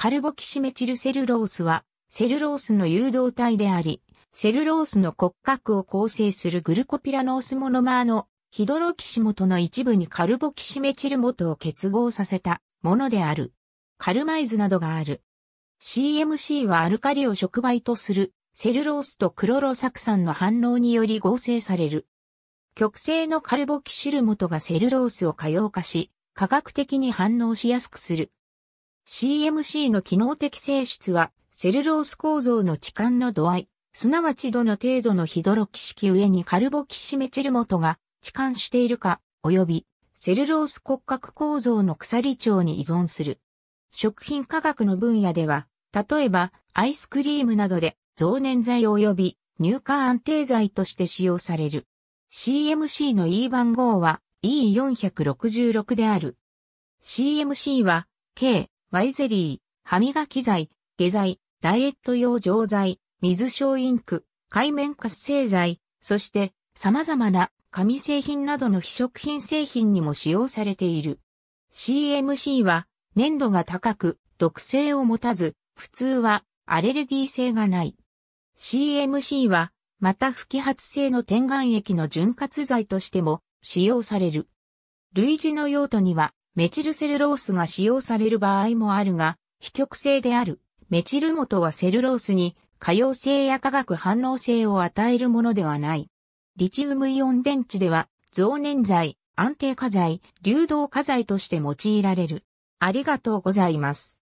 カルボキシメチルセルロースは、セルロースの誘導体であり、セルロースの骨格を構成するグルコピラノースモノマーのヒドロキシ元の一部にカルボキシメチル元を結合させたものである。カルマイズなどがある。CMC はアルカリを触媒とするセルロースとクロロ酢酸の反応により合成される。極性のカルボキシル元がセルロースを可用化し、化学的に反応しやすくする。CMC の機能的性質は、セルロース構造の置換の度合い、すなわち度の程度のヒドロキシキ上にカルボキシメチル元が置換しているか、及び、セルロース骨格構造の鎖長に依存する。食品科学の分野では、例えば、アイスクリームなどで、増粘剤及び、乳化安定剤として使用される。CMC の E 番号は E466 である。CMC は、K、ワイゼリー、歯磨き剤、下剤、ダイエット用錠剤、水小インク、海面活性剤、そして様々な紙製品などの非食品製品にも使用されている。CMC は粘度が高く毒性を持たず、普通はアレルギー性がない。CMC はまた不揮発性の点眼液の潤滑剤としても使用される。類似の用途にはメチルセルロースが使用される場合もあるが、非極性であるメチル元はセルロースに可用性や化学反応性を与えるものではない。リチウムイオン電池では、増粘剤、安定化剤、流動化剤として用いられる。ありがとうございます。